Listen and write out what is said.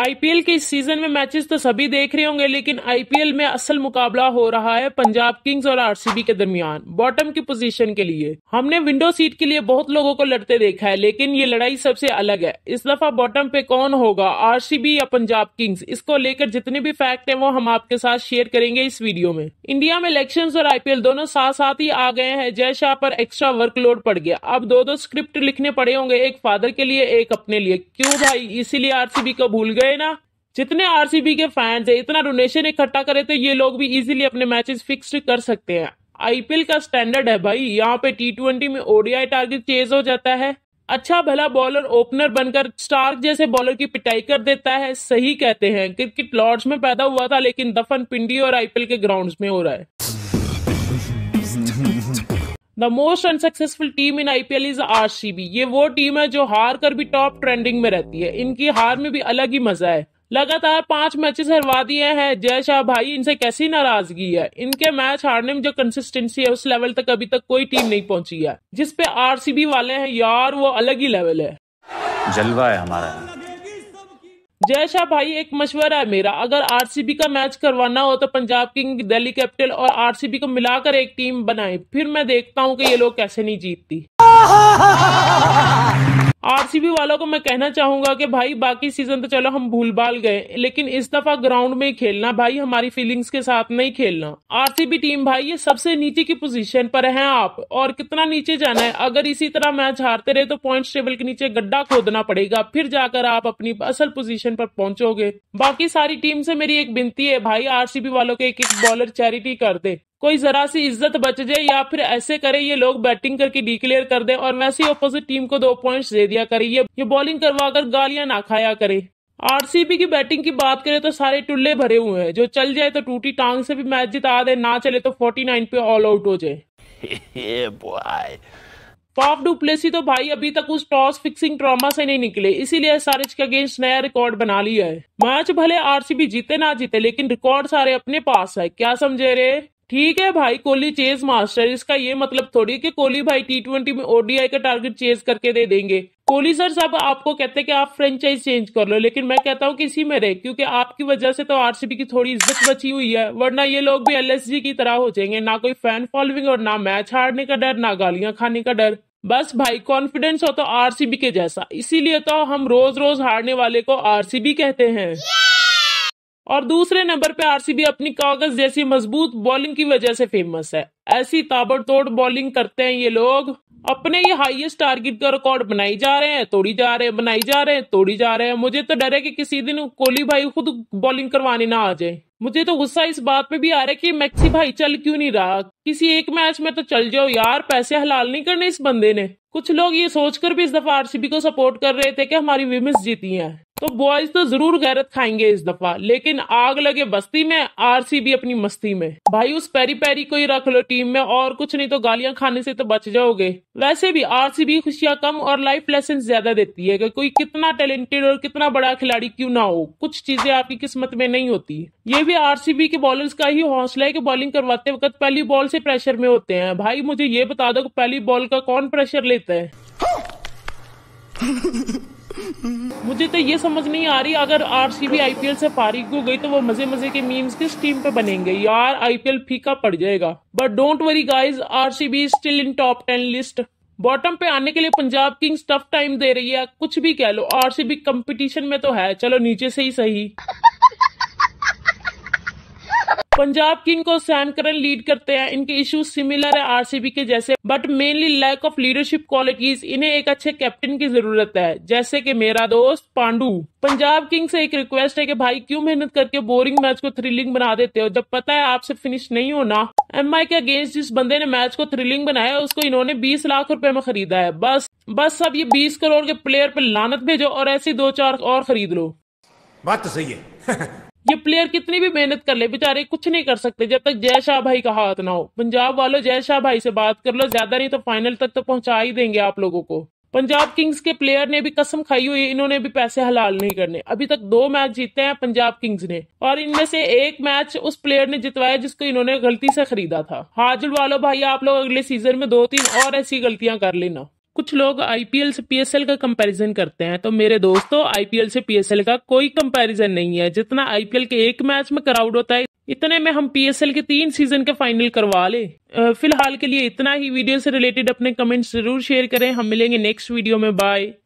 IPL के इस season में मैचेस तो सभी देख रहे होंगे लेकिन आईपीएल में असल मुकाबला हो रहा है पंजाब किंग्स और आरसीबी के दरमियान बॉटम की पोजीशन के लिए हमने विंडो सीट के लिए बहुत लोगों को लड़ते देखा है लेकिन ये लड़ाई सबसे अलग है इस दफा बॉटम पे कौन होगा आरसीबी या पंजाब किंग्स इसको लेकर जितने भी फैक्ट है वो हम आपके साथ शेयर करेंगे इस वीडियो में इंडिया में इलेक्शन और आईपीएल दोनों साथ साथ ही आ गए हैं जय शाह पर एक्स्ट्रा वर्कलोड पड़ गया अब दो दो स्क्रिप्ट लिखने पड़े होंगे एक फादर के लिए एक अपने लिए क्यों भाई इसीलिए आरसीबी को भूल गए गए ना जितने आरसीबी के फैंस हैं इतना डोनेशन इकट्ठा करे तो ये लोग भी इजीली अपने मैचेस फिक्स कर सकते हैं आईपीएल का स्टैंडर्ड है भाई यहाँ पे टी ट्वेंटी में ओडीआई टारगेट चेज हो जाता है अच्छा भला बॉलर ओपनर बनकर स्टार्क जैसे बॉलर की पिटाई कर देता है सही कहते हैं क्रिकेट लॉर्ड्स में पैदा हुआ था लेकिन दफन पिंडी और आईपीएल के ग्राउंड्स में हो रहा है the most unsuccessful team in IPL is RCB ये वो टीम है जो हार कर भी टॉप ट्रेंडिंग में रहती है इनकी हार में भी अलग ही मजा है लगातार पांच मैचेस हरवा दिए हैं जय शाह भाई इनसे कैसी नाराजगी है इनके मैच हारने में जो कंसिस्टेंसी है उस लेवल तक अभी तक कोई टीम नहीं पहुंची है जिसपे आरसीबी वाले हैं यार वो अलग ही लेवल है जलवा है हमारा जय शाह भाई एक मशवरा है मेरा अगर आरसीबी का मैच करवाना हो तो पंजाब किंग दिल्ली कैपिटल और आरसीबी को मिलाकर एक टीम बनाए फिर मैं देखता हूँ कि ये लोग कैसे नहीं जीतती आरसीबी वालों को मैं कहना चाहूंगा कि भाई बाकी सीजन तो चलो हम भूल भाल गए लेकिन इस दफा ग्राउंड में ही खेलना भाई हमारी फीलिंग्स के साथ नहीं खेलना आरसीबी टीम भाई ये सबसे नीचे की पोजीशन पर है आप और कितना नीचे जाना है अगर इसी तरह मैच हारते रहे तो पॉइंट टेबल के नीचे गड्ढा खोदना पड़ेगा फिर जाकर आप अपनी असल पोजिशन पर पहुंचोगे बाकी सारी टीम से मेरी एक बिनती है भाई आर वालों के एक एक बॉलर चैरिटी कर दे कोई जरा सी इज्जत बच जाए या फिर ऐसे करे ये लोग बैटिंग करके डिक्लेयर कर दे और वैसे ऑपोजिट टीम को दो पॉइंट्स दे दिया करे ये ये बॉलिंग करवा कर गालियां ना खाया करे आरसीबी की बैटिंग की बात करें तो सारे टुल्ले भरे हुए हैं जो चल जाए तो टूटी टांग से भी मैच जिता दे ना चले तो 49 पे ऑल आउट हो जाए पाप डुप्लेसी तो भाई अभी तक उस टॉस फिक्सिंग ट्रॉमा से नहीं निकले इसीलिए एसआरएच के अगेंस्ट नया रिकॉर्ड बना लिया है मैच भले आरसीबी जीते ना जीते लेकिन रिकॉर्ड सारे अपने पास है क्या समझे रे ठीक है भाई कोहली चेज मास्टर इसका ये मतलब थोड़ी कि कोहली भाई टी ट्वेंटी में ओडीआई का टारगेट चेज करके दे देंगे कोहली सर साहब आपको कहते हैं कि आप फ्रेंचाइज चेंज कर लो लेकिन मैं कहता हूँ किसी इसी में रहे क्योंकि आपकी वजह से तो आरसीबी की थोड़ी इज्जत बची हुई है वरना ये लोग भी एल की तरह हो जाएंगे ना कोई फैन फॉलोइंग और ना मैच हारने का डर ना गालियां खाने का डर बस भाई कॉन्फिडेंस हो तो आरसीबी के जैसा इसीलिए तो हम रोज रोज हारने वाले को आरसीबी कहते हैं yeah! और दूसरे नंबर पे आरसीबी अपनी कागज जैसी मजबूत बॉलिंग की वजह से फेमस है ऐसी ताबड़तोड़ बॉलिंग करते हैं ये लोग अपने ये हाईएस्ट टारगेट का रिकॉर्ड बनाई जा रहे हैं तोड़ी जा रहे हैं बनाई जा रहे हैं तोड़ी जा रहे हैं मुझे तो डर है कि किसी दिन कोहली भाई खुद बॉलिंग करवाने ना आ जाए मुझे तो गुस्सा इस बात पे भी आ रहा है कि मैक्सी भाई चल क्यों नहीं रहा किसी एक मैच में तो चल जाओ यार पैसे हलाल नहीं करने इस बंदे ने कुछ लोग ये सोचकर भी इस दफा आरसीबी को सपोर्ट कर रहे थे कि हमारी विमेंस जीती हैं तो बॉयज तो जरूर गैरत खाएंगे इस दफा लेकिन आग लगे बस्ती में आरसीबी अपनी मस्ती में भाई उस पैरी पैरी को ही रख लो टी टीम में और कुछ नहीं तो गालियां खाने से तो बच जाओगे वैसे भी आरसीबी खुशियां कम और लाइफ लेसन ज्यादा देती है कि कोई कितना टैलेंटेड और कितना बड़ा खिलाड़ी क्यों ना हो कुछ चीजें आपकी किस्मत में नहीं होती ये भी आरसीबी के बॉलर्स का ही हौसला है कि बॉलिंग करवाते वक्त पहली बॉल से प्रेशर में होते हैं भाई मुझे ये बता दो पहली बॉल का कौन प्रेशर लेता है मुझे तो ये समझ नहीं आ रही अगर आरसीबी आईपीएल से फारिग हो गई तो वो मजे मजे के मीम्स किस टीम पे बनेंगे यार आईपीएल फीका पड़ जाएगा but don't worry guys be still in top ten list bottom पे आने के लिए पंजाब किंग्स टफ टाइम दे रही है कुछ भी कह लो बी कम्पिटिशन में तो है चलो नीचे से ही सही पंजाब किंग को सैन करन लीड करते हैं इनके इश्यूज सिमिलर है आरसीबी के जैसे but mainly lack of leadership qualities इन्हें एक अच्छे कैप्टन की जरूरत है जैसे कि मेरा दोस्त पांडू पंजाब किंग से एक रिक्वेस्ट है कि भाई क्यों मेहनत करके बोरिंग मैच को थ्रिलिंग बना देते हो जब पता है आपसे फिनिश नहीं होना एम के अगेंस्ट जिस बंदे ने मैच को थ्रिलिंग बनाया उसको इन्होंने बीस लाख रुपए में खरीदा है बस बस अब ये बीस करोड़ के प्लेयर पे लानत भेजो और ऐसी दो चार और खरीद लो बात तो सही है ये प्लेयर कितनी भी मेहनत कर ले बेचारे कुछ नहीं कर सकते जब तक जय शाह भाई का हाथ ना हो पंजाब वालों जय शाह भाई से बात कर लो ज्यादा नहीं तो फाइनल तक तो पहुंचा ही देंगे आप लोगों को पंजाब किंग्स के प्लेयर ने भी कसम खाई हुई इन्होंने भी पैसे हलाल नहीं करने अभी तक दो मैच जीते हैं पंजाब किंग्स ने और इनमें से एक मैच उस प्लेयर ने जितवाया जिसको इन्होंने गलती से खरीदा था हाजुल वालो भाई आप लोग अगले सीजन में दो तीन और ऐसी गलतियां कर लेना कुछ लोग आईपीएल से पीएसएल का कंपैरिजन करते हैं तो मेरे दोस्तों आईपीएल से पीएसएल का कोई कंपैरिजन नहीं है जितना आईपीएल के एक मैच में क्राउड होता है इतने में हम पीएसएल के तीन सीजन के फाइनल करवा ले फिलहाल के लिए इतना ही वीडियो से रिलेटेड अपने कमेंट्स जरूर शेयर करें हम मिलेंगे नेक्स्ट वीडियो में बाय